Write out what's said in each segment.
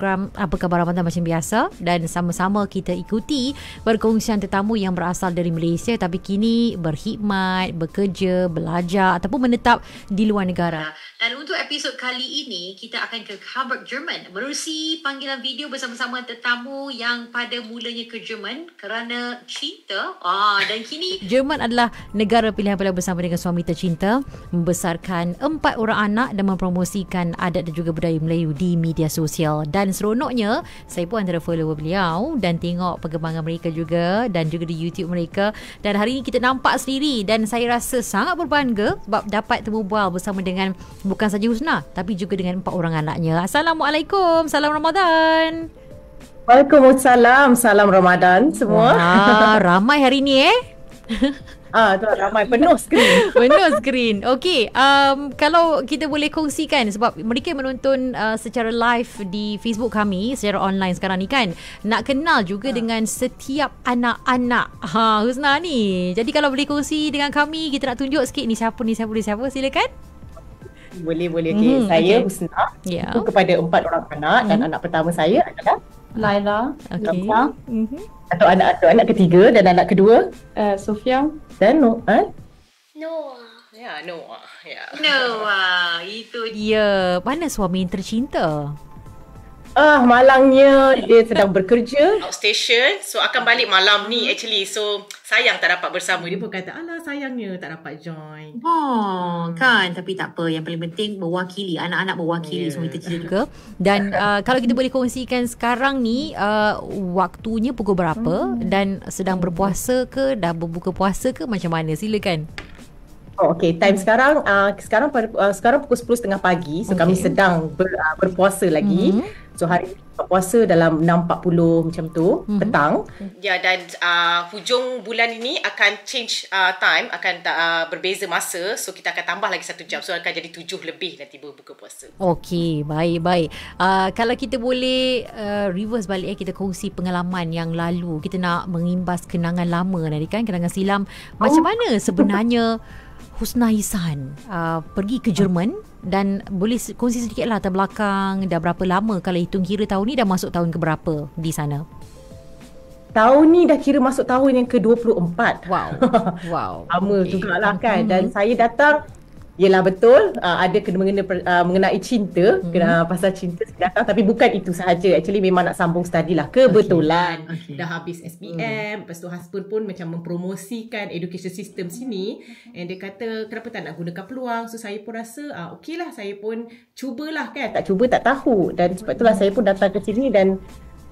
program Apa Khabar Ramadan macam biasa dan sama-sama kita ikuti perkongsian tetamu yang berasal dari Malaysia tapi kini berkhidmat, bekerja, belajar ataupun menetap di luar negara. Dan untuk episod kali ini, kita akan ke Hamburg, Jerman merusi panggilan video bersama-sama tetamu yang pada mulanya ke Jerman kerana cinta. Ah, dan kini... Jerman adalah negara pilihan pula bersama dengan suami tercinta, membesarkan empat orang anak dan mempromosikan adat dan juga budaya Melayu di media sosial. Dan seronoknya, saya pun antara follower beliau dan tengok perkembangan mereka juga dan juga di YouTube mereka. Dan hari ini kita nampak sendiri dan saya rasa sangat berbangga sebab dapat temu bual bersama dengan bukan saja Husna tapi juga dengan empat orang anaknya. Assalamualaikum, salam Ramadan. Waalaikumsalam, salam Ramadan semua. Ah, ramai hari ni eh. Ah, tu ramai penuh screen, penuh screen. Okey, um kalau kita boleh kongsikan sebab mereka menonton uh, secara live di Facebook kami secara online sekarang ni kan. Nak kenal juga uh. dengan setiap anak-anak. Ha, Husna ni. Jadi kalau boleh kongsi dengan kami, kita nak tunjuk sikit ni siapa ni, siapa ni, siapa, silakan boleh boleh okey mm-hmm. saya okay. Husna yeah. itu kepada empat orang anak mm-hmm. dan mhm. anak pertama saya adalah Laila okey mm-hmm. atau anak atau anak ketiga dan anak kedua uh, Sofia dan Noah uh? Noah ya yeah, Noah ya yeah. Noah itu dia ya, mana suami yang tercinta Ah, malangnya dia sedang bekerja. Outstation. So, akan balik malam ni actually. So, sayang tak dapat bersama. Dia pun kata, alah sayangnya tak dapat join. Oh, hmm. kan. Tapi tak apa. Yang paling penting, mewakili Anak-anak mewakili yeah. semua kita juga. Dan uh, kalau kita boleh kongsikan sekarang ni, uh, waktunya pukul berapa? Hmm. Dan sedang berpuasa ke? Dah berbuka puasa ke? Macam mana? Silakan. Oh, okay, time hmm. sekarang uh, sekarang uh, sekarang pukul sepuluh setengah pagi. So, okay. kami sedang ber, uh, berpuasa lagi. Hmm. So hari buka puasa dalam 6.40 macam tu mm-hmm. petang. Ya yeah, dan uh, hujung bulan ini akan change uh, time akan uh, berbeza masa so kita akan tambah lagi satu jam so akan jadi tujuh lebih nanti lah buka puasa. Okey, baik baik. Uh, kalau kita boleh uh, reverse balik eh kita kongsi pengalaman yang lalu. Kita nak mengimbas kenangan lama tadi kan kenangan silam. Macam oh. mana sebenarnya Husna Ihsan uh, pergi ke Jerman? dan boleh kongsi sedikit lah latar belakang dah berapa lama kalau hitung kira tahun ni dah masuk tahun ke berapa di sana? Tahun ni dah kira masuk tahun yang ke-24. Wow. Wow. Lama okay. juga lah kan. Mm-hmm. Dan mm-hmm. saya datang Yelah betul uh, ada kena mengenai uh, ah, mengenai cinta hmm kena ah, pasal cinta sedang tapi bukan itu sahaja actually memang nak sambung study lah kebetulan okay. Okay. dah habis SPM mm. lepas tu husband pun macam mempromosikan education system sini hmm. and dia kata kenapa tak nak gunakan peluang so saya pun rasa uh, okey lah saya pun cubalah kan tak cuba tak tahu dan sebab itulah saya pun datang ke sini dan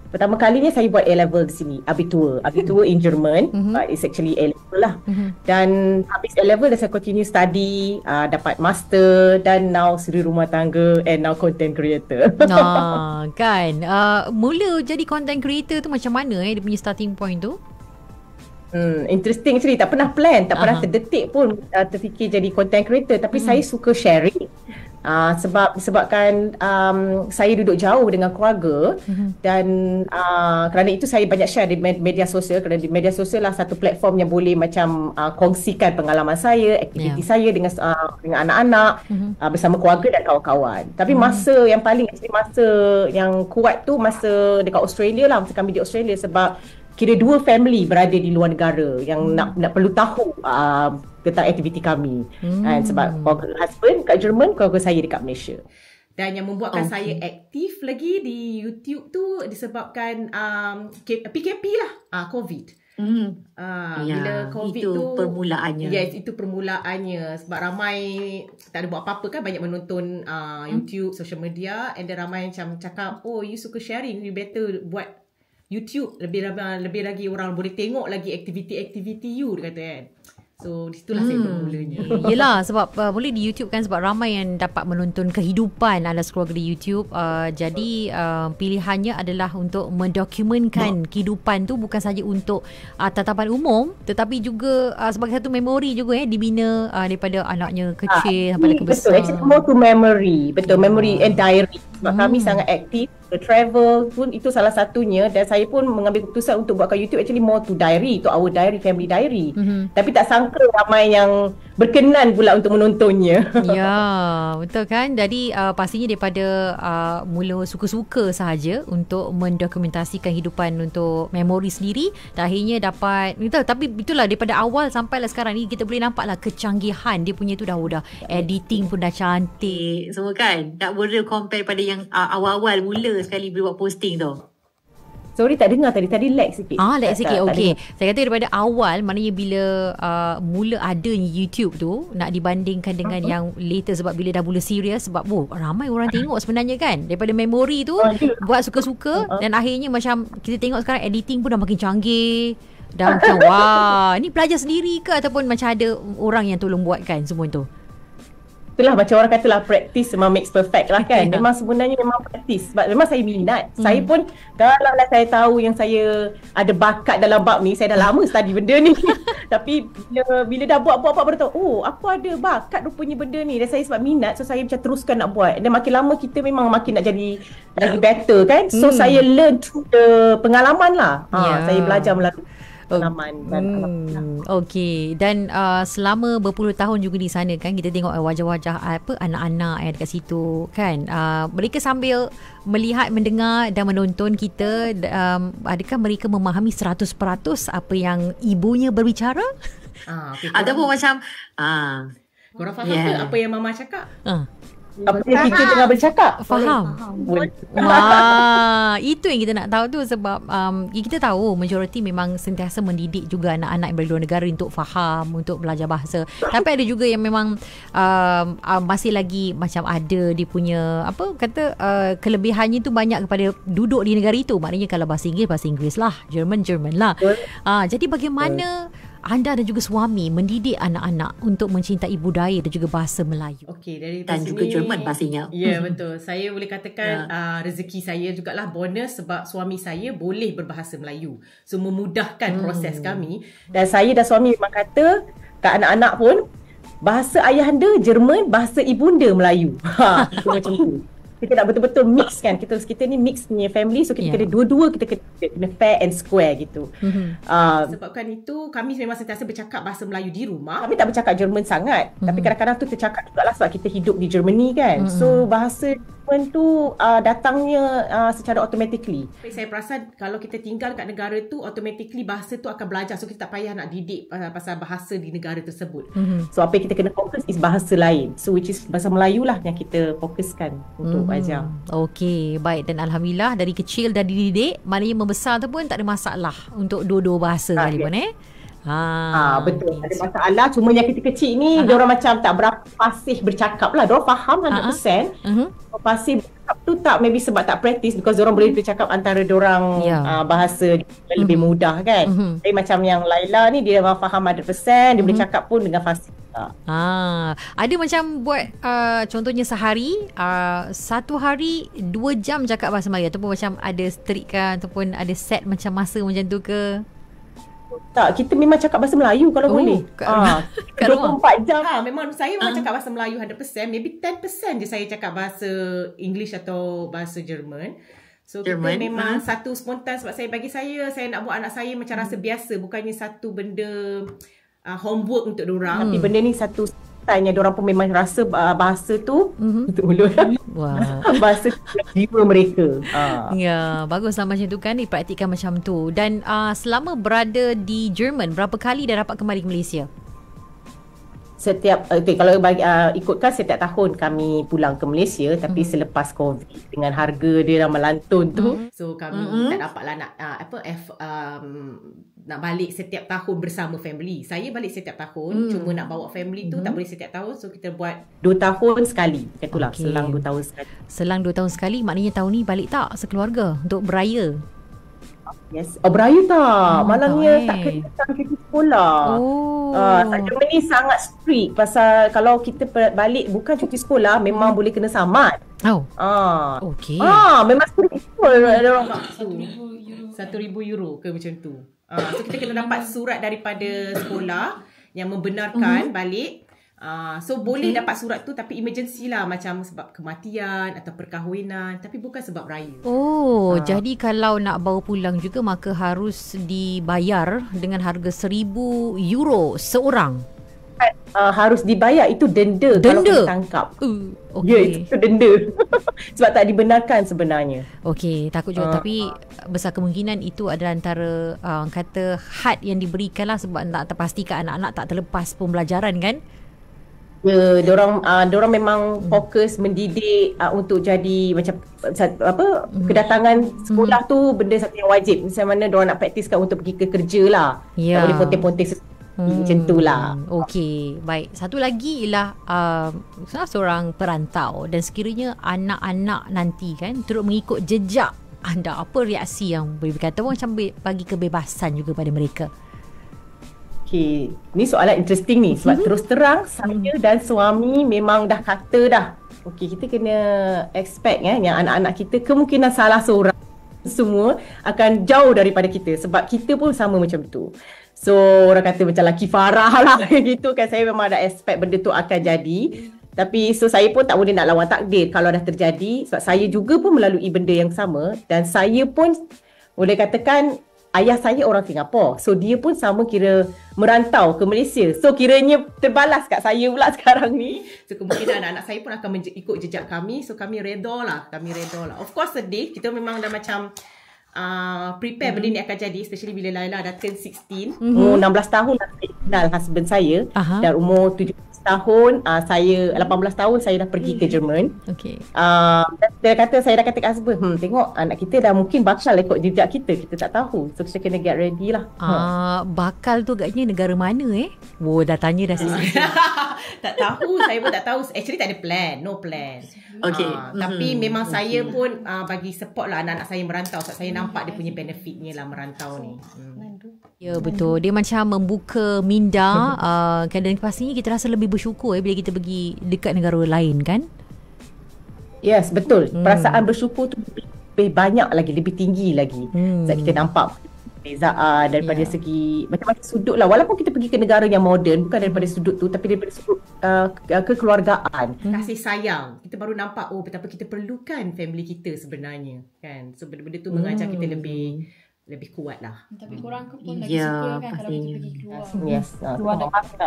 Pertama kalinya saya buat A-level di sini, abitur. Abitur in German, mm-hmm. uh, it's actually A-level lah. Mm-hmm. Dan habis A-level dah saya continue study, uh, dapat master dan now suri rumah tangga and now content creator. Nah, kan. Uh, mula jadi content creator tu macam mana eh, dia punya starting point tu? Hmm, interesting actually. Tak pernah plan, tak uh-huh. pernah terdetik pun uh, terfikir jadi content creator. Tapi mm-hmm. saya suka sharing. Uh, sebab sebabkan um, saya duduk jauh dengan keluarga mhm. dan uh, kerana itu saya banyak share di media sosial kerana di media sosial lah satu platform yang boleh macam uh, kongsikan pengalaman saya aktiviti yeah. saya dengan uh, dengan anak-anak uh, bersama keluarga dan kawan-kawan tapi mm. masa yang paling masa yang kuat tu masa dekat Australia lah masa kami di Australia sebab kira dua family berada di luar negara yang mm. nak nak perlu tahu uh, tentang aktiviti kami hmm. kan sebab program husband kat Jerman keluarga saya dekat Malaysia dan yang membuatkan okay. Oh. saya aktif lagi di YouTube tu disebabkan um, PKP lah uh, COVID Mm. Uh, ya, bila COVID itu tu Itu permulaannya Yes, itu permulaannya Sebab ramai Tak ada buat apa-apa kan Banyak menonton uh, hmm. YouTube, mm. social media And then ramai macam cakap Oh, you suka sharing You better buat YouTube Lebih, lebih lagi orang boleh tengok lagi Aktiviti-aktiviti you Dia kata kan So disitulah hmm. segmen mulanya Yelah sebab uh, boleh di YouTube kan Sebab ramai yang dapat menonton kehidupan ala scroll di YouTube uh, Jadi uh, pilihannya adalah untuk mendokumentkan no. kehidupan tu Bukan saja untuk uh, tatapan umum Tetapi juga uh, sebagai satu memori juga eh Dibina uh, daripada anaknya kecil ha, sampai ke besar Betul, actually more to memory Betul, yeah. memory ya. and diary sebab hmm. kami sangat aktif the travel pun itu salah satunya dan saya pun mengambil keputusan untuk buatkan YouTube actually more to diary to our diary family diary mm-hmm. tapi tak sangka ramai yang berkenan pula untuk menontonnya ya betul kan jadi uh, pastinya daripada uh, mula suka-suka sahaja untuk mendokumentasikan kehidupan untuk memori sendiri dan akhirnya dapat betul tapi itulah daripada awal sampai lah sekarang ni kita boleh nampak lah kecanggihan dia punya tu dah udah ya. editing pun dah cantik semua kan tak boleh compare pada yang uh, awal-awal mula sekali buat posting tu. Sorry tak dengar tadi. Tadi lag sikit. Ah, lag sikit. Okey. Saya kata daripada awal maknanya bila uh, mula ada YouTube tu nak dibandingkan dengan uh-huh. yang later sebab bila dah mula serius sebab oh, ramai orang tengok sebenarnya kan. Daripada memori tu uh-huh. buat suka-suka uh-huh. dan akhirnya macam kita tengok sekarang editing pun dah makin canggih. Dah macam wah ni pelajar sendiri ke ataupun macam ada orang yang tolong buatkan semua tu? itulah macam orang kata lah practice memang makes perfect lah kan memang sebenarnya memang practice sebab memang saya minat hmm. saya pun kalau lah saya tahu yang saya ada bakat dalam bab ni saya dah lama study benda ni tapi bila, bila dah buat-buat apa baru tahu oh aku ada bakat rupanya benda ni dan saya sebab minat so saya macam teruskan nak buat dan makin lama kita memang makin nak jadi lagi better kan so hmm. saya learn through the pengalaman lah ha, yeah. saya belajar melalui pengalaman oh. dan hmm. Okey dan uh, selama berpuluh tahun juga di sana kan kita tengok uh, wajah-wajah uh, apa anak-anak yang dekat situ kan uh, mereka sambil melihat mendengar dan menonton kita um, adakah mereka memahami 100% apa yang ibunya berbicara ah, okay, ada pun macam ah, Korang faham yeah. ke apa yang mama cakap? Ah apa yang kita tengah bercakap faham, wah itu yang kita nak tahu tu sebab um, kita tahu majoriti memang sentiasa mendidik juga anak-anak yang luar negara untuk faham untuk belajar bahasa tapi ada juga yang memang um, um, masih lagi macam ada dia punya apa kata uh, kelebihannya tu banyak kepada duduk di negara itu maknanya kalau bahasa Inggeris bahasa Inggeris lah German German lah uh, jadi bagaimana anda dan juga suami mendidik anak-anak untuk mencintai budaya dan juga bahasa Melayu. Okey, dari dan sini, juga Jerman pastinya. Ya, yeah, betul. Saya boleh katakan yeah. Ya. uh, rezeki saya juga lah bonus sebab suami saya boleh berbahasa Melayu. So memudahkan hmm. proses kami dan saya dan suami memang kata kat anak-anak pun bahasa ayah anda Jerman, bahasa ibunda Melayu. Ha, macam tu kita nak betul-betul mix kan kita kita ni mix punya family so kita yeah. kena dua-dua kita kena, fair and square gitu mm-hmm. uh, sebabkan itu kami memang sentiasa bercakap bahasa Melayu di rumah kami tak bercakap Jerman sangat mm-hmm. tapi kadang-kadang tu tercakap juga lah sebab kita hidup di Germany kan mm-hmm. so mhm. bahasa Jerman tu uh, datangnya uh, secara automatically tapi saya rasa kalau kita tinggal kat negara tu automatically bahasa tu akan belajar so kita tak payah nak didik uh, pasal bahasa di negara tersebut mm-hmm. so apa yang kita kena fokus is bahasa lain so which is bahasa Melayu lah yang kita fokuskan untuk mm-hmm hmm. ajar. Okey, baik dan alhamdulillah dari kecil dah dididik, maknanya membesar tu pun tak ada masalah untuk dua-dua bahasa ah, tadi okay. pun eh. Ha. Ha, betul. Ada masalah cuma yang kita kecil ni dia orang macam tak berapa fasih bercakap lah. Dia orang faham 100%. Uh-huh. Fasih cakap tu tak maybe sebab tak practice because orang boleh hmm. bercakap antara orang yeah. uh, bahasa mm lebih hmm. mudah kan. Mm-hmm. Tapi macam yang Laila ni dia memang faham 100% dia mm-hmm. boleh hmm. cakap pun dengan fasih. Ah. ah, ada macam buat uh, contohnya sehari uh, satu hari dua jam cakap bahasa Melayu ataupun macam ada strict kan ataupun ada set macam masa macam tu ke? Tak, kita memang cakap bahasa Melayu kalau oh, boleh. Kat, ah, kat 24 jam. Ha, memang saya memang uh. cakap bahasa Melayu 100%. Maybe 10% je saya cakap bahasa English atau bahasa Jerman. So, kita memang uh. satu spontan sebab saya bagi saya, saya nak buat anak saya macam hmm. rasa biasa. Bukannya satu benda uh, homework untuk orang. Hmm. Tapi benda ni satu perbuatan yang orang pun memang rasa uh, bahasa tu betul mm-hmm. ulun wow. bahasa jiwa mereka uh. ya baguslah macam tu kan dipraktikkan macam tu dan uh, selama berada di Jerman berapa kali dah dapat kembali ke Malaysia setiap eh, okay, kalau uh, ikutkan setiap tahun kami pulang ke Malaysia tapi mm. selepas covid dengan harga dia dah melantun tu mm. so kami mm-hmm. tak dapatlah nak uh, apa F, um, nak balik setiap tahun bersama family. Saya balik setiap tahun hmm. cuma nak bawa family tu hmm. tak boleh setiap tahun so kita buat 2 tahun sekali. Itulah okay. selang 2 tahun sekali. Selang 2 tahun sekali maknanya tahun ni balik tak sekeluarga untuk beraya. Yes. Oh beraya tak. Oh, Malangnya tak eh. kena eh. sekolah. Oh. Uh, ni sangat strict pasal kalau kita balik bukan cuti sekolah memang boleh kena samat. Oh. Ah. Okay. Ah, memang strict sekolah. ada orang 1000 euro. 1000 euro ke macam tu. Ah, so kita kena dapat surat daripada sekolah yang membenarkan uh-huh. balik. Uh, so boleh dapat surat tu tapi emergency lah macam sebab kematian atau perkahwinan tapi bukan sebab raya. Oh, uh. jadi kalau nak bawa pulang juga maka harus dibayar dengan harga 1000 euro seorang melihat kan, uh, harus dibayar itu denda, denda. kalau ditangkap. Uh, okay. Ya, itu denda. Sebab tak dibenarkan sebenarnya. Okey, takut juga. Uh, Tapi besar kemungkinan itu adalah antara uh, kata had yang diberikan lah sebab nak terpastikan anak-anak tak terlepas pembelajaran kan? Ya, uh, diorang, uh, diorang memang hmm. fokus mendidik uh, untuk jadi macam apa hmm. kedatangan sekolah hmm. tu benda satu yang wajib. Macam mana diorang nak praktiskan untuk pergi ke kerja lah. Yeah. Tak ya. boleh ponteng-ponteng sesuatu lah. hmm. macam itulah. Okey, baik. Satu lagi ialah uh, seorang perantau dan sekiranya anak-anak nanti kan turut mengikut jejak anda, apa reaksi yang boleh berkata pun macam bagi kebebasan juga pada mereka? Okay. Ni soalan interesting ni sebab hmm terus terang saya dan suami memang dah kata dah Okay kita kena expect eh, yang anak-anak kita kemungkinan salah seorang semua akan jauh daripada kita sebab kita pun sama macam tu So orang kata macam laki Farah lah gitu kan saya memang ada expect benda tu akan jadi tapi so saya pun tak boleh nak lawan takdir kalau dah terjadi sebab saya juga pun melalui benda yang sama dan saya pun boleh katakan ayah saya orang Singapura. So dia pun sama kira merantau ke Malaysia. So kiranya terbalas kat saya pula sekarang ni. So kemungkinan anak-anak saya pun akan ikut jejak kami. So kami redor Kami redor Of course sedih. Kita memang dah macam Uh, prepare mm benda hmm. ni akan jadi especially bila Laila dah turn 16 mm-hmm. umur 16 tahun dah kenal husband saya uh-huh. dan umur 17 tahun uh, saya 18 tahun saya dah pergi ke hmm. Jerman. Okey. Uh, dia kata saya dah kata kat husband, hmm, tengok anak kita dah mungkin bakal ikut jejak kita. Kita tak tahu. So kita kena get ready lah. Ah, uh, bakal tu agaknya negara mana eh? Wo oh, dah tanya dah sini. tak tahu saya pun tak tahu actually tak ada plan no plan okay uh, mm-hmm. tapi hmm. memang okay. Hmm. saya hmm. pun uh, bagi support lah anak-anak saya merantau sebab saya nampak dia punya benefitnya lah merantau ni hmm. ya betul dia macam membuka minda uh, ah, dan pastinya kita rasa lebih bersyukur eh, bila kita pergi dekat negara lain kan yes betul hmm. perasaan bersyukur tu lebih banyak lagi lebih tinggi lagi hmm. sebab kita nampak perbezaan daripada yeah. segi macam-macam sudut lah walaupun kita pergi ke negara yang moden bukan daripada sudut tu tapi daripada sudut uh, uh kekeluargaan hmm. kasih sayang kita baru nampak oh betapa kita perlukan family kita sebenarnya kan so benda-benda tu mm. mengajar hmm. kita lebih lebih kuat lah tapi korang ke pun hmm. lagi yeah, suka kan pastinya. kalau kita pergi keluar yes, uh, keluar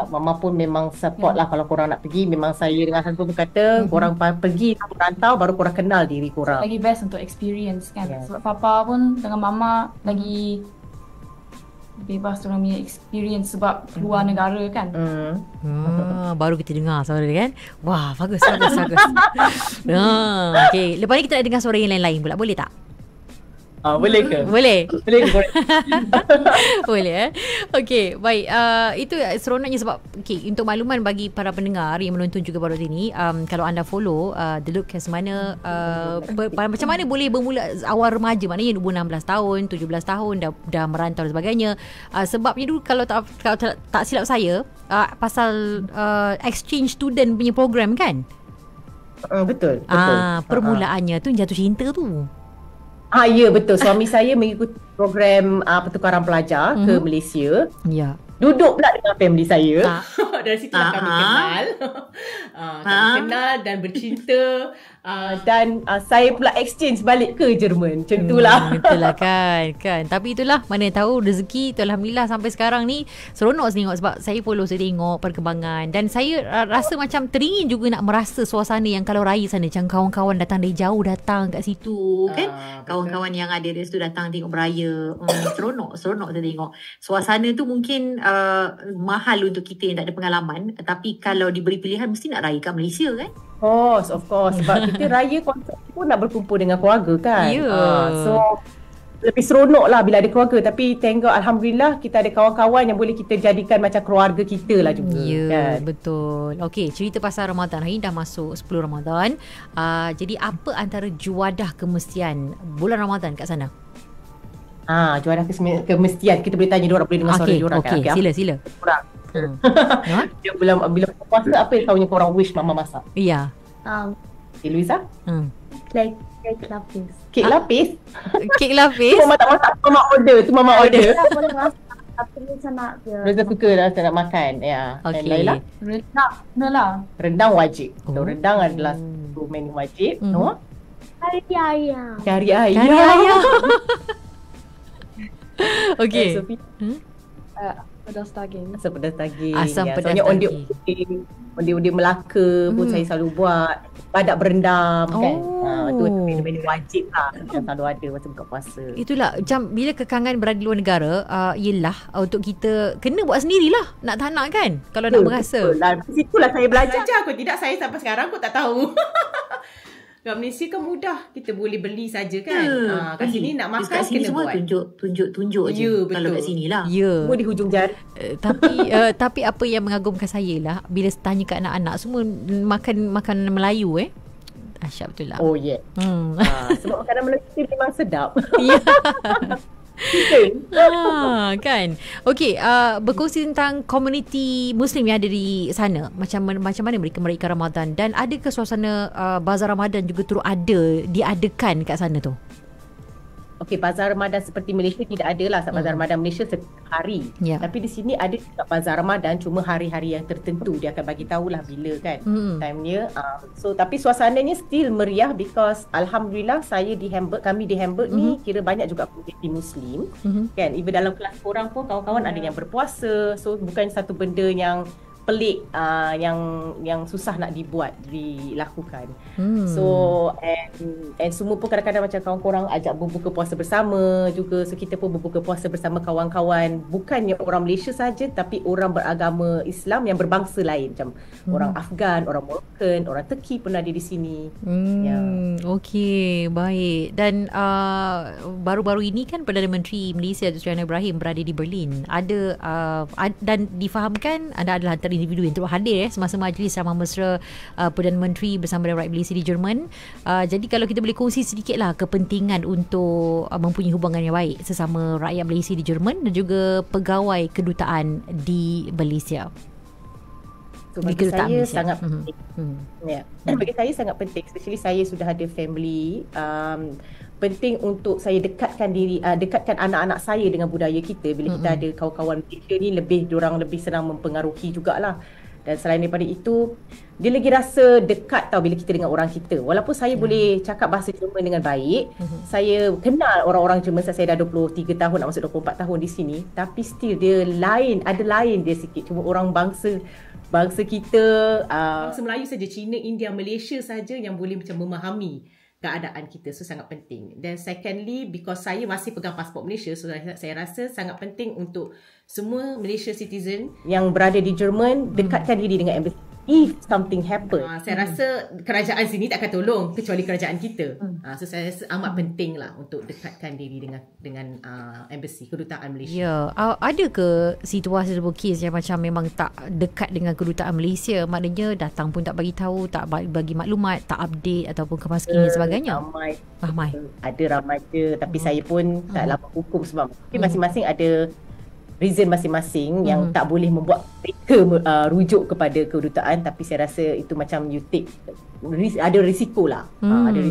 mama pun memang support yeah. lah kalau korang nak pergi memang saya dengan Hasan pun berkata mm-hmm. korang pergi rantau baru korang kenal diri korang lagi best untuk experience kan yeah. sebab papa pun dengan mama lagi bebas orang punya experience sebab luar hmm. negara kan. Hmm. Hmm. baru kita dengar suara dia kan. Wah, bagus, bagus, bagus. Ha, ah, okay. Lepas ni kita nak dengar suara yang lain-lain pula, boleh tak? Ah, boleh ke? Boleh. Boleh ke? boleh eh. Okey, baik. Uh, itu eh, seronoknya sebab okay untuk makluman bagi para pendengar yang menonton juga baru ini, um, kalau anda follow uh, The Look Cast mana uh, macam mana boleh bermula awal remaja maknanya umur 16 tahun, 17 tahun dah dah merantau dan sebagainya. Uh, sebabnya dulu kalau tak kalau tak, tak silap saya, uh, pasal uh, exchange student punya program kan? Uh, betul, betul. Ah, permulaannya uh tu jatuh cinta tu. Ah ya betul suami saya mengikut program uh, pertukaran pelajar mm-hmm. ke mhm. Malaysia. Ya. Yeah. Duduk pula dengan family saya. Ha. sebab dari situ uh-huh. kami kenal uh, kami huh? kenal dan bercinta uh, dan uh, saya pula exchange balik ke Jerman macam hmm, itulah hmm, itulah kan kan tapi itulah mana tahu rezeki tu alhamdulillah sampai sekarang ni seronok tengok sebab saya follow saya tengok perkembangan dan saya rasa macam teringin juga nak merasa suasana yang kalau raya sana macam kawan-kawan datang dari jauh datang kat situ kan uh, kawan-kawan yang ada dari situ datang tengok beraya hmm, seronok seronok saya tengok suasana tu mungkin uh, mahal untuk kita yang tak ada pengalaman pengalaman tapi kalau diberi pilihan mesti nak rayakan Malaysia kan Of course, of course. Sebab kita raya konsep pun nak berkumpul dengan keluarga kan. Ya. Yeah. Uh, so, lebih seronok lah bila ada keluarga. Tapi thank God, Alhamdulillah kita ada kawan-kawan yang boleh kita jadikan macam keluarga kita lah juga. Ya, yeah, kan? betul. Okay, cerita pasal Ramadan. Hari dah masuk 10 Ramadan. Uh, jadi, apa antara juadah kemestian bulan Ramadan kat sana? Ah, juadah kemestian. Kita boleh tanya orang, boleh dengar okay, suara diorang. Okay, kan? okay, sila, sila. Diorang. Hmm. Yang bila bila puasa apa yang kau orang wish mama masak? Iya. Yeah. Um, eh, Luisa? Hmm. Kek lapis. Kek ah. lapis? Kek lapis? mama tak masak, mama order. Tu mama order. Tak boleh masak. Aku ni sangat suka nak lah makan. Ya. Yeah. Okay. Laila? Rendang. Nala. Rendang wajib. Oh. So, rendang adalah satu menu wajib. Hmm. Noah? Kari ayam. Cari ayam. Kari ayam. okay. Uh, Sophie? Hmm? Uh, pedas daging. Asam pedas daging. Asam ya, pedas daging. Ondeh ondeh onde Melaka hmm. pun saya selalu buat. Badak berendam kan? oh. kan. Ha, tu minum wajib lah. Yang selalu ada masa buka puasa. Itulah. jam bila kekangan berada di luar negara, uh, ah, ialah ah, untuk kita kena buat sendirilah nak tanak kan. Kalau betul, nak berasa. Betul lah. Situlah saya belajar. Belajar aku. Tidak saya sampai sekarang aku tak tahu. Kat Malaysia kan mudah. Kita boleh beli saja kan. Yeah. Ha, kat sini nak makan kena Kat sini semua tunjuk, tunjuk, tunjuk yeah, Kalau kat sini lah. Yeah. Semua di hujung jari. Uh, tapi uh, tapi apa yang mengagumkan saya lah. Bila tanya kat anak-anak. Semua makan makan Melayu eh. Asyap betul lah. Oh yeah. Hmm. Uh, sebab makanan Melayu ni memang sedap. Ya. Yeah. ha, kan Okay uh, Berkongsi tentang Community Muslim yang ada di sana Macam macam mana mereka meraihkan Ramadan Dan adakah suasana uh, Bazar Ramadan juga turut ada Diadakan kat sana tu okey bazar Ramadan seperti Malaysia tidak ada lah sebab bazar hmm. Ramadan Malaysia setiap hari. Yeah. Tapi di sini ada juga bazar Ramadan cuma hari-hari yang tertentu dia akan bagi tahu lah bila kan mm. time-nya. Uh, so tapi suasananya still meriah because alhamdulillah saya di Hamburg kami di Hamburg hmm ni kira banyak juga komuniti muslim hmm kan. Even dalam kelas orang pun kawan-kawan ada ya. yang berpuasa. So bukan satu benda yang pelik uh, yang yang susah nak dibuat dilakukan. Hmm. So and and semua pun kadang-kadang macam kawan-kawan ajak berbuka puasa bersama juga so kita pun berbuka puasa bersama kawan-kawan bukannya orang Malaysia saja tapi orang beragama Islam yang berbangsa lain macam hmm. orang Afghan, orang Moroccan, orang Turki pun ada di sini. Hmm. Yeah. Okey, baik. Dan uh, baru-baru ini kan Perdana Menteri Malaysia Dr. Ibrahim berada di Berlin. Ada uh, dan difahamkan anda adalah antara individu yang turut hadir eh, semasa majlis ramah mesra uh, Perdana Menteri bersama dengan Right Malaysia di Jerman. Uh, jadi kalau kita boleh kongsi sedikit lah kepentingan untuk uh, mempunyai hubungan yang baik sesama rakyat Malaysia di Jerman dan juga pegawai kedutaan di Malaysia. So, bagi saya Malaysia. sangat mhm. penting. Mm-hmm. Ya. Yeah. Mm-hmm. Bagi saya sangat penting especially saya sudah ada family um, penting untuk saya dekatkan diri uh, dekatkan anak-anak saya dengan budaya kita bila mm-hmm. kita ada kawan-kawan Malaysia ni lebih orang lebih senang mempengaruhi jugalah dan selain daripada itu dia lagi rasa dekat tau bila kita dengan orang kita walaupun saya mm boleh cakap bahasa Jerman dengan baik mm-hmm. saya kenal orang-orang Jerman saya dah 23 tahun nak masuk 24 tahun di sini tapi still dia lain ada lain dia sikit cuma orang bangsa bangsa kita uh, bangsa Melayu saja Cina India Malaysia saja yang boleh macam memahami keadaan kita so sangat penting then secondly because saya masih pegang pasport Malaysia so saya rasa sangat penting untuk semua Malaysia citizen yang berada di Jerman dekatkan diri dengan embassy if something happen. Uh, saya hmm. rasa kerajaan sini tak akan tolong kecuali kerajaan kita. Hmm. Uh, so saya rasa amat penting lah untuk dekatkan diri dengan dengan uh, embassy kedutaan Malaysia. Ya, yeah. uh, ada ke situasi sebuah kes yang macam memang tak dekat dengan kedutaan Malaysia? Maknanya datang pun tak bagi tahu, tak bagi maklumat, tak update ataupun kemaskini uh, eh, sebagainya. Ramai. Ramai. Ada ramai je. tapi hmm. saya pun tak hmm. lama hukum sebab hmm. masing-masing ada reason masing-masing hmm. yang tak boleh membuat mereka uh, rujuk kepada kedutaan tapi saya rasa itu macam you take ris- ada risikolah ah, hmm. uh, ada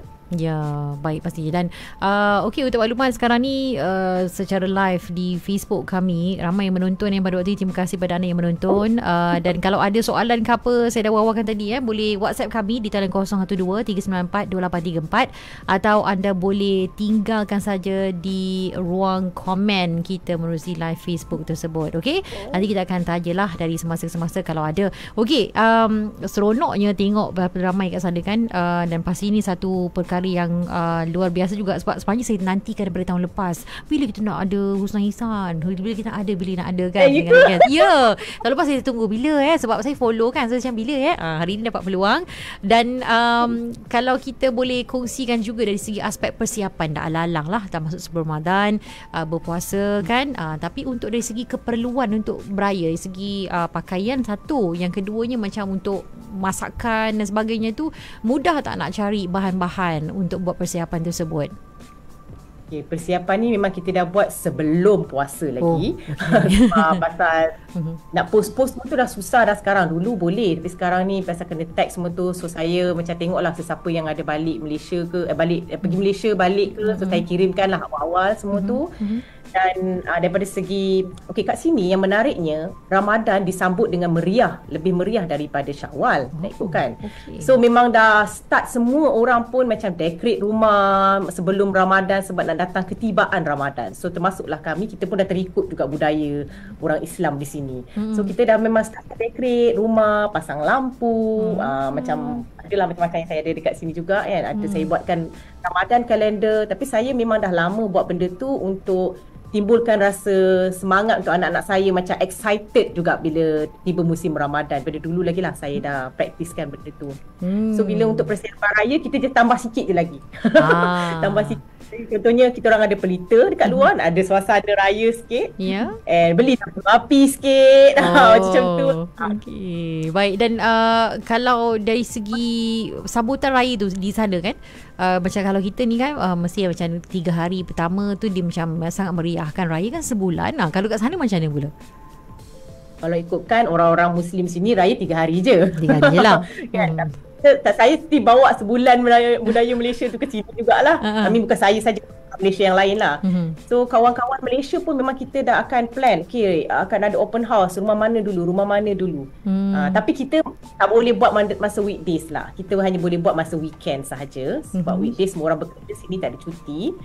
lah. Ya, baik pasti dan uh, okey untuk makluman sekarang ni uh, secara live di Facebook kami ramai yang menonton yang pada waktu ini terima kasih pada anda yang menonton uh, dan kalau ada soalan ke apa saya dah wawakan tadi eh boleh WhatsApp kami di talian 012 394 2834 atau anda boleh tinggalkan saja di ruang komen kita menerusi live Facebook tersebut okey nanti kita akan tajalah dari semasa ke semasa kalau ada okey um, seronoknya tengok berapa ramai kat sana kan uh, dan pasti ni satu perkara perkara yang uh, luar biasa juga sebab sebenarnya saya nantikan daripada tahun lepas bila kita nak ada Husna Ihsan bila kita nak ada bila nak ada kan eh, ya yeah. tahun lepas saya tunggu bila eh sebab saya follow kan so macam bila eh uh, hari ni dapat peluang dan um, kalau kita boleh kongsikan juga dari segi aspek persiapan dah alalang lah tak masuk sebelum Ramadan uh, berpuasa kan uh, tapi untuk dari segi keperluan untuk beraya dari segi uh, pakaian satu yang keduanya macam untuk masakan dan sebagainya tu mudah tak nak cari bahan-bahan lakukan untuk buat persiapan tersebut? Okay, persiapan ni memang kita dah buat sebelum puasa lagi. Oh, okay. Ah, pasal mhm. nak post-post tu dah susah dah sekarang. Dulu boleh tapi sekarang ni pasal kena tag semua tu. So saya macam tengok lah sesiapa yang ada balik Malaysia ke, eh, balik eh, pergi Malaysia balik ke. So mhm. saya kirimkan lah awal-awal semua mhm. tu dan uh, daripada segi okey kat sini yang menariknya Ramadan disambut dengan meriah lebih meriah daripada Syawal nak hmm, ikut kan so memang dah start semua orang pun macam decorate rumah sebelum Ramadan sebab nak datang ketibaan Ramadan so termasuklah kami kita pun dah terikut juga budaya orang Islam di sini hmm so kita dah memang start decorate rumah pasang lampu hmm uh, macam adalah macam-macam yang saya ada dekat sini juga kan. Ada hmm. saya buatkan Ramadan kalender tapi saya memang dah lama buat benda tu untuk timbulkan rasa semangat untuk anak-anak saya macam excited juga bila tiba musim Ramadan. Pada dulu lagi lah saya dah praktiskan benda tu. Hmm. So bila untuk persiapan raya kita je tambah sikit je lagi. Ah. tambah sikit Contohnya kita orang ada pelita dekat luar mm-hmm. Ada suasana raya sikit yeah. And beli api sikit oh. Macam tu okay. Baik dan uh, kalau dari segi sambutan raya tu di sana kan uh, Macam kalau kita ni kan uh, Mesti macam tiga hari pertama tu Dia macam sangat meriahkan raya kan sebulan nah, Kalau kat sana macam mana pula? Kalau ikutkan orang-orang Muslim sini raya tiga hari je Tiga hari je lah kan? hmm tak saya mesti bawa sebulan budaya, budaya Malaysia tu ke China jugalah. Uh-huh. I mean bukan saya saja Malaysia yang lain lah. Uh-huh. So kawan-kawan Malaysia pun memang kita dah akan plan. Okay akan ada open house rumah mana dulu, rumah mana dulu. Hmm. Uh, tapi kita tak boleh buat masa weekdays lah. Kita hanya boleh buat masa weekend sahaja. Sebab uh-huh. weekdays semua orang bekerja sini tak ada cuti.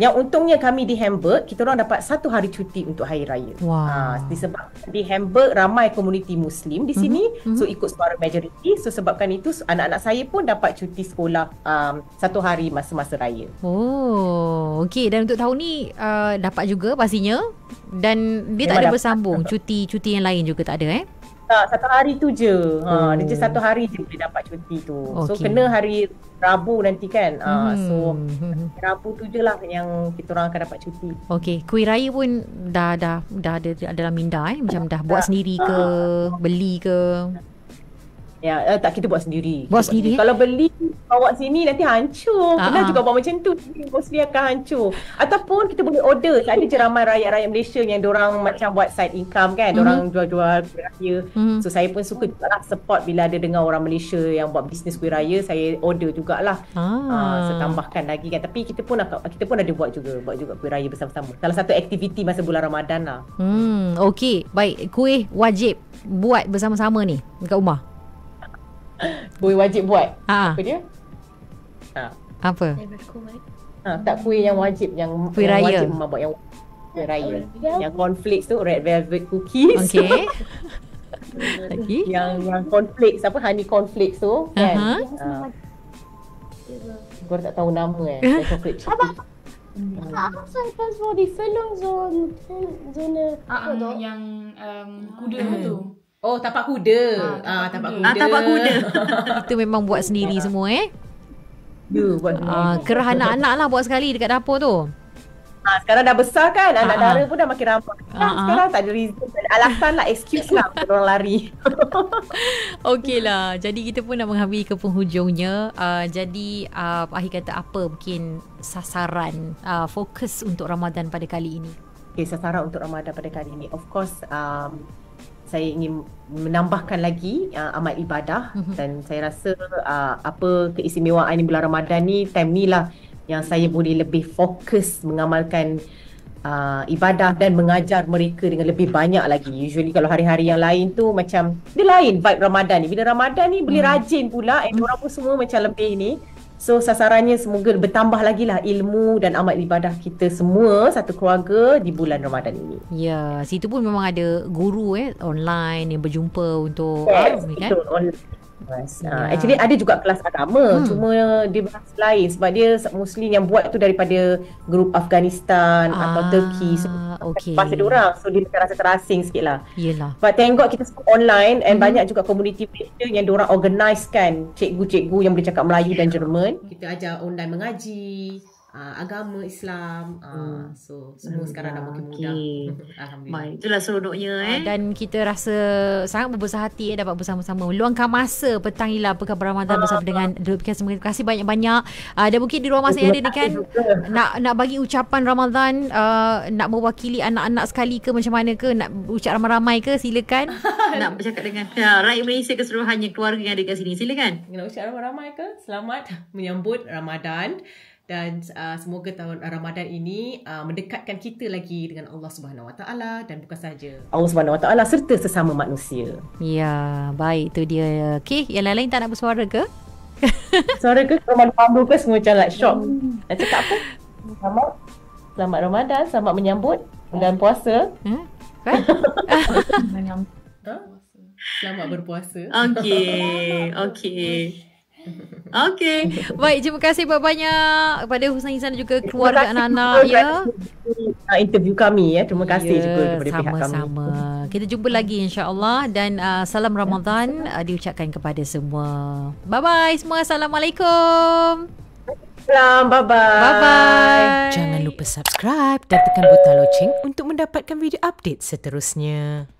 Yang untungnya kami di Hamburg, kita orang dapat satu hari cuti untuk hari raya. Wow. Ah, disebab di Hamburg ramai komuniti muslim di sini, mm-hmm. so ikut suara majoriti. So sebabkan itu anak-anak saya pun dapat cuti sekolah um, satu hari masa-masa raya. Oh, okay. dan untuk tahun ni uh, dapat juga pastinya dan dia Memang tak ada dapat. bersambung cuti-cuti yang lain juga tak ada eh? tak satu hari tu je ha oh. dia just satu hari je boleh dapat cuti tu okay. so kena hari Rabu nanti kan ha, hmm. so hmm. Rabu tu je lah yang kita orang akan dapat cuti Okay kuih raya pun dah dah dah ada dalam minda eh macam dah buat sendiri ke ah. beli ke Ya, uh, tak kita buat sendiri. Buat, buat sendiri. sendiri. Eh? Kalau beli bawa sini nanti hancur. Uh-huh. Pernah ah. juga buat macam tu, mesti akan hancur. Ataupun kita boleh order. Tak ada je ramai rakyat-rakyat Malaysia yang orang macam buat side income kan, mm-hmm. orang mhm. jual-jual kuih raya. Mm-hmm. So saya pun suka lah support bila ada dengar orang Malaysia yang buat bisnes kuih raya, saya order jugalah. Ah, uh, setambahkan lagi kan. Tapi kita pun akan, kita pun ada buat juga, buat juga kuih raya bersama-sama. Salah satu aktiviti masa bulan Ramadan lah. Hmm, okey. Baik, kuih wajib buat bersama-sama ni dekat rumah. Boleh wajib buat. Ha. Apa dia? Ha. Apa? Ha, tak kuih yang wajib yang kuih raya. wajib mama buat yang kuih raya. Yang conflict tu red velvet cookies. Okey. Lagi. yang yang conflict apa honey conflict tu uh-huh. kan. Ha. Gua tak tahu nama eh. Conflict. Hmm. Apa? Apa yang pas body selong zone zone ah, apa tu? Yang um, kuda tu. Eh. Oh, tapak kuda. Ah, ah tapak, kuda. kuda. Ah, tapak kuda. Itu memang buat sendiri ah. semua eh. Ya, buat ah, anak-anak lah buat sekali dekat dapur tu. Ha, sekarang dah besar kan anak ha, dara pun dah makin ramai. Ha, Sekarang tak ada reason alasan lah excuse lah untuk orang lari. Okey lah. Jadi kita pun dah menghabi ke penghujungnya. Uh, jadi uh, akhir kata apa mungkin sasaran uh, fokus untuk Ramadan pada kali ini? Okay, eh, sasaran untuk Ramadan pada kali ini. Of course, um, saya ingin menambahkan lagi uh, amal ibadah mhm. dan saya rasa uh, apa keistimewaan ini bulan Ramadan ni time ni lah yang saya boleh lebih fokus mengamalkan uh, ibadah dan mengajar mereka dengan lebih banyak lagi. Usually kalau hari-hari yang lain tu macam dia lain vibe Ramadan ni. Bila Ramadan ni boleh hmm. rajin pula and hmm. orang pun semua macam lebih ni So sasarannya semoga bertambah lagi lah ilmu dan amat ibadah kita semua satu keluarga di bulan Ramadan ini. Ya, situ pun memang ada guru eh online yang berjumpa untuk yes, ah, kan? betul, online kelas. Ha, ya. yeah. Actually ada juga kelas agama hmm. cuma dia bahasa lain sebab dia Muslim yang buat tu daripada grup Afghanistan ah, atau Turki. So, okay. Bahasa dia orang so dia rasa terasing sikit lah. Yelah. But tengok kita semua online and hmm. banyak juga community Malaysia yang diorang organise kan cikgu-cikgu yang boleh cakap Melayu dan Jerman. Kita ajar online mengaji uh, agama Islam uh, hmm. so semua sekarang dah mungkin okay. mudah alhamdulillah Baik. itulah seronoknya ah, eh uh, dan kita rasa sangat berbesar hati eh, dapat bersama-sama luangkan masa petang ialah apa khabar Ramadan bersama uh, dengan Dupkes terima kasih banyak-banyak uh, dan mungkin di ruang masa yang ada ni kan nak nak bagi ucapan Ramadhan uh, nak mewakili anak-anak sekali ke macam mana ke nak ucap ramai-ramai ke silakan nak bercakap dengan ya, rakyat Malaysia keseluruhannya keluarga yang ada kat sini silakan nak ucap ramai-ramai ke selamat menyambut Ramadhan dan uh, semoga tahun uh, Ramadan ini uh, mendekatkan kita lagi dengan Allah Subhanahu Wa Taala dan bukan saja Allah Subhanahu Wa Taala serta sesama manusia. Ya, baik tu dia. Okey, yang lain-lain tak nak bersuara ke? Suara ke malu-malu ke semua macam like shock. Hmm. Nak cakap apa? Selamat selamat Ramadan, selamat menyambut dan puasa. Hmm? Kan? selamat berpuasa. Okey, okey. Okay Baik terima kasih banyak-banyak Kepada Husna Insan juga keluarga anak-anak ya. Kerana, uh, interview kami ya. Terima kasih ya, juga kepada sama-sama. pihak kami Sama-sama Kita jumpa lagi insya Allah Dan uh, salam Ramadan uh, Diucapkan kepada semua Bye-bye semua Assalamualaikum Salam Bye-bye Bye-bye Jangan lupa subscribe Dan tekan butang loceng Untuk mendapatkan video update seterusnya